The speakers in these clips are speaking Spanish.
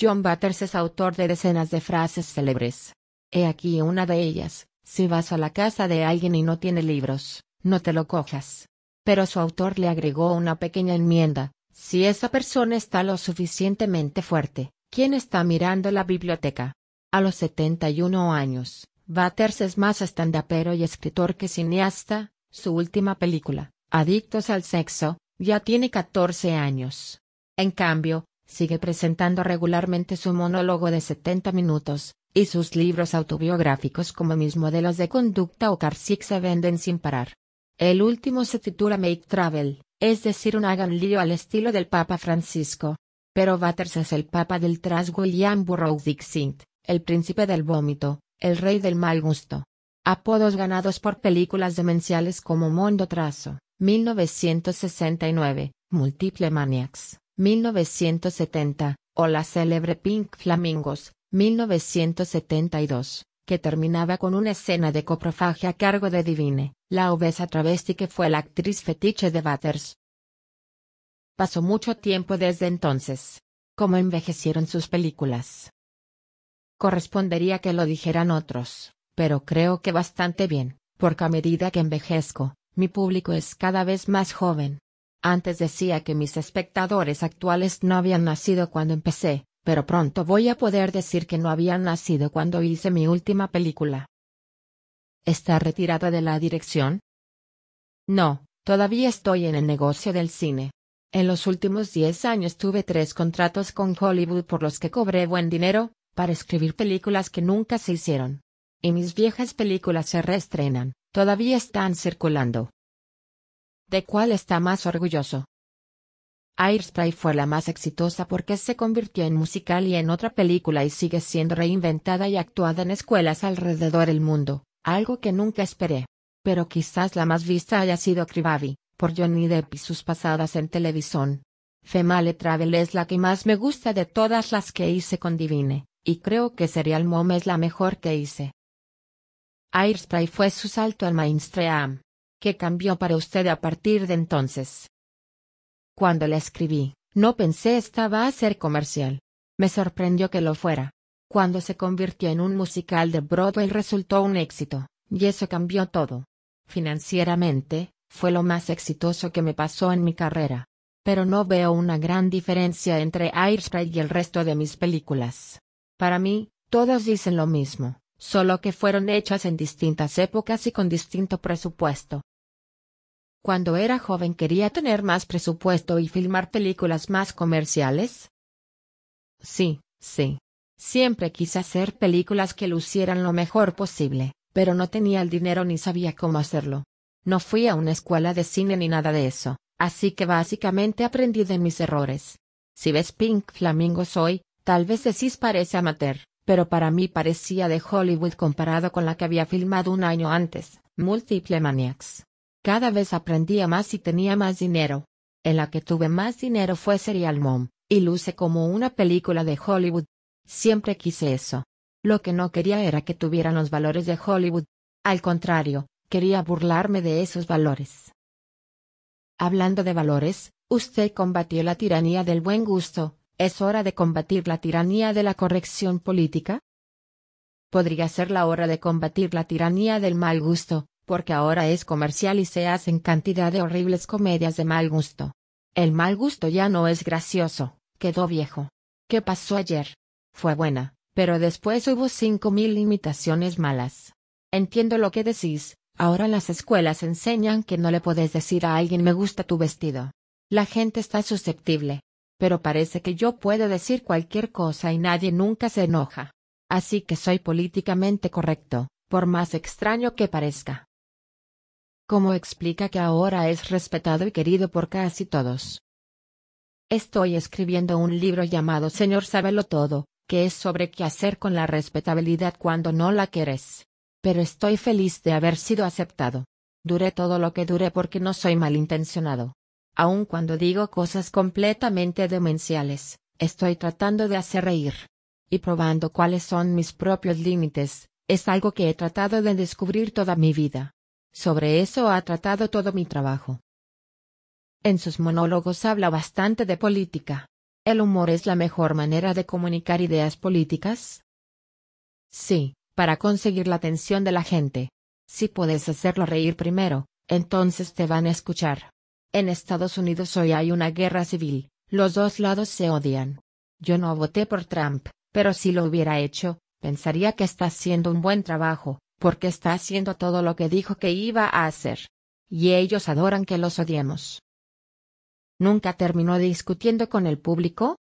John Butters es autor de decenas de frases célebres. He aquí una de ellas, si vas a la casa de alguien y no tiene libros, no te lo cojas. Pero su autor le agregó una pequeña enmienda, si esa persona está lo suficientemente fuerte, ¿quién está mirando la biblioteca? A los 71 años, Butters es más estandapero y escritor que cineasta, su última película, Adictos al Sexo, ya tiene 14 años. En cambio, Sigue presentando regularmente su monólogo de 70 minutos, y sus libros autobiográficos como Mis modelos de conducta o Car se venden sin parar. El último se titula Make Travel, es decir, un hagan lío al estilo del Papa Francisco. Pero Waters es el Papa del tras William Burroughs Dixint, el príncipe del vómito, el rey del mal gusto. Apodos ganados por películas demenciales como Mondo Trazo, 1969, Multiple Maniacs, 1970, o la célebre Pink Flamingos, 1972, que terminaba con una escena de coprofagia a cargo de Divine, la obesa travesti que fue la actriz fetiche de Butters. Pasó mucho tiempo desde entonces. ¿Cómo envejecieron sus películas? Correspondería que lo dijeran otros, pero creo que bastante bien, porque a medida que envejezco, mi público es cada vez más joven, antes decía que mis espectadores actuales no habían nacido cuando empecé, pero pronto voy a poder decir que no habían nacido cuando hice mi última película. ¿Está retirada de la dirección? No, todavía estoy en el negocio del cine. En los últimos 10 años tuve tres contratos con Hollywood por los que cobré buen dinero, para escribir películas que nunca se hicieron. Y mis viejas películas se reestrenan, todavía están circulando. ¿De cuál está más orgulloso? Airspray fue la más exitosa porque se convirtió en musical y en otra película y sigue siendo reinventada y actuada en escuelas alrededor del mundo, algo que nunca esperé. Pero quizás la más vista haya sido Cribavi, por Johnny Depp y sus pasadas en televisión. Female Travel es la que más me gusta de todas las que hice con Divine, y creo que Serial Mom es la mejor que hice. Airspray fue su salto al mainstream, ¿Qué cambió para usted a partir de entonces? Cuando la escribí, no pensé estaba a ser comercial. Me sorprendió que lo fuera. Cuando se convirtió en un musical de Broadway resultó un éxito, y eso cambió todo. Financieramente, fue lo más exitoso que me pasó en mi carrera. Pero no veo una gran diferencia entre Airstrike y el resto de mis películas. Para mí, todos dicen lo mismo, solo que fueron hechas en distintas épocas y con distinto presupuesto. Cuando era joven quería tener más presupuesto y filmar películas más comerciales. Sí, sí. Siempre quise hacer películas que lucieran lo mejor posible, pero no tenía el dinero ni sabía cómo hacerlo. No fui a una escuela de cine ni nada de eso, así que básicamente aprendí de mis errores. Si ves Pink Flamingo Soy, tal vez decís parece amateur, pero para mí parecía de Hollywood comparado con la que había filmado un año antes, Multiple Maniacs. Cada vez aprendía más y tenía más dinero. En la que tuve más dinero fue Serial Mom, y luce como una película de Hollywood. Siempre quise eso. Lo que no quería era que tuvieran los valores de Hollywood. Al contrario, quería burlarme de esos valores. Hablando de valores, usted combatió la tiranía del buen gusto, ¿Es hora de combatir la tiranía de la corrección política? Podría ser la hora de combatir la tiranía del mal gusto, porque ahora es comercial y se hacen cantidad de horribles comedias de mal gusto. El mal gusto ya no es gracioso, quedó viejo. ¿Qué pasó ayer? Fue buena, pero después hubo cinco mil imitaciones malas. Entiendo lo que decís, ahora las escuelas enseñan que no le podés decir a alguien me gusta tu vestido. La gente está susceptible pero parece que yo puedo decir cualquier cosa y nadie nunca se enoja. Así que soy políticamente correcto, por más extraño que parezca. ¿Cómo explica que ahora es respetado y querido por casi todos. Estoy escribiendo un libro llamado Señor Sábelo Todo, que es sobre qué hacer con la respetabilidad cuando no la quieres. Pero estoy feliz de haber sido aceptado. Duré todo lo que duré porque no soy malintencionado. Aun cuando digo cosas completamente demenciales, estoy tratando de hacer reír. Y probando cuáles son mis propios límites, es algo que he tratado de descubrir toda mi vida. Sobre eso ha tratado todo mi trabajo. En sus monólogos habla bastante de política. ¿El humor es la mejor manera de comunicar ideas políticas? Sí, para conseguir la atención de la gente. Si puedes hacerlo reír primero, entonces te van a escuchar. En Estados Unidos hoy hay una guerra civil, los dos lados se odian. Yo no voté por Trump, pero si lo hubiera hecho, pensaría que está haciendo un buen trabajo, porque está haciendo todo lo que dijo que iba a hacer. Y ellos adoran que los odiemos. ¿Nunca terminó discutiendo con el público?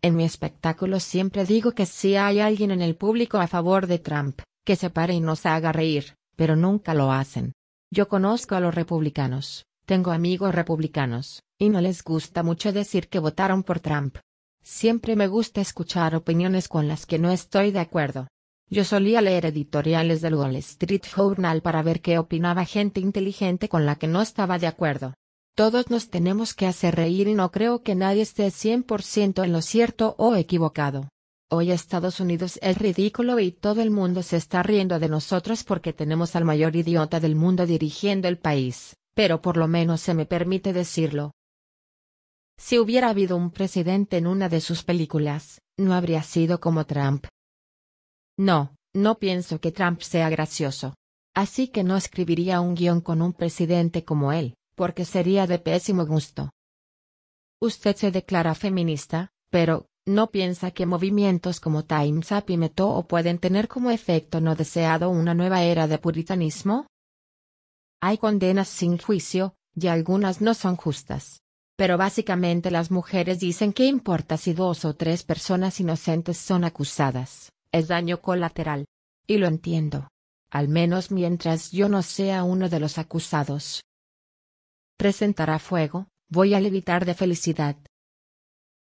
En mi espectáculo siempre digo que si hay alguien en el público a favor de Trump, que se pare y nos haga reír, pero nunca lo hacen. Yo conozco a los republicanos, tengo amigos republicanos, y no les gusta mucho decir que votaron por Trump. Siempre me gusta escuchar opiniones con las que no estoy de acuerdo. Yo solía leer editoriales del Wall Street Journal para ver qué opinaba gente inteligente con la que no estaba de acuerdo. Todos nos tenemos que hacer reír y no creo que nadie esté 100% en lo cierto o equivocado. Hoy Estados Unidos es ridículo y todo el mundo se está riendo de nosotros porque tenemos al mayor idiota del mundo dirigiendo el país pero por lo menos se me permite decirlo. Si hubiera habido un presidente en una de sus películas, no habría sido como Trump. No, no pienso que Trump sea gracioso. Así que no escribiría un guión con un presidente como él, porque sería de pésimo gusto. Usted se declara feminista, pero, ¿no piensa que movimientos como Time's Up y pueden tener como efecto no deseado una nueva era de puritanismo? Hay condenas sin juicio, y algunas no son justas. Pero básicamente las mujeres dicen que importa si dos o tres personas inocentes son acusadas, es daño colateral. Y lo entiendo. Al menos mientras yo no sea uno de los acusados. Presentará fuego, voy a levitar de felicidad.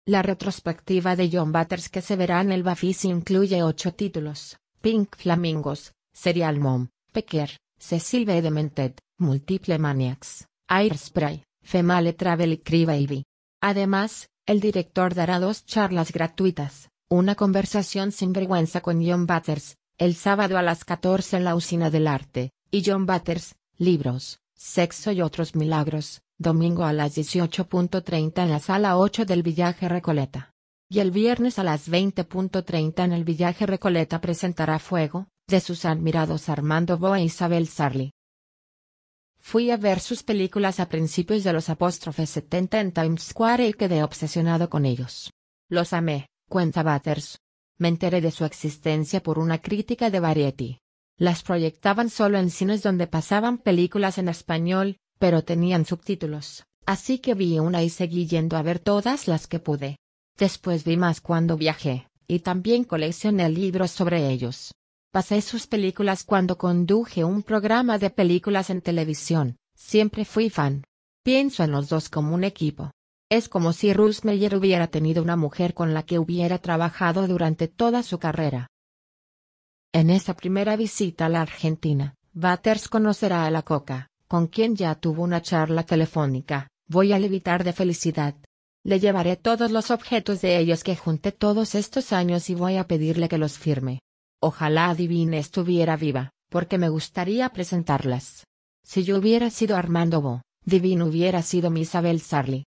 La retrospectiva de John Butters que se verá en el Bafis incluye ocho títulos, Pink Flamingos, Serial Mom, Pequer. Cecil B. Demented, Multiple Maniacs, Airspray, Female Travel y Cree Además, el director dará dos charlas gratuitas, una conversación sin vergüenza con John Butters, el sábado a las 14 en la Usina del Arte, y John Butters, Libros, Sexo y otros Milagros, domingo a las 18.30 en la sala 8 del Villaje Recoleta. Y el viernes a las 20.30 en el Villaje Recoleta presentará Fuego, de sus admirados Armando Boa e Isabel Sarli. Fui a ver sus películas a principios de los apóstrofes 70 en Times Square y quedé obsesionado con ellos. Los amé, cuenta Butters. Me enteré de su existencia por una crítica de Variety. Las proyectaban solo en cines donde pasaban películas en español, pero tenían subtítulos, así que vi una y seguí yendo a ver todas las que pude. Después vi más cuando viajé, y también coleccioné libros sobre ellos. Pasé sus películas cuando conduje un programa de películas en televisión, siempre fui fan. Pienso en los dos como un equipo. Es como si Ruth Meyer hubiera tenido una mujer con la que hubiera trabajado durante toda su carrera. En esa primera visita a la Argentina, Butters conocerá a la Coca, con quien ya tuvo una charla telefónica. Voy a levitar de felicidad. Le llevaré todos los objetos de ellos que junté todos estos años y voy a pedirle que los firme. Ojalá Divine estuviera viva, porque me gustaría presentarlas. Si yo hubiera sido Armando Bo, Divine hubiera sido mi Isabel Sarli.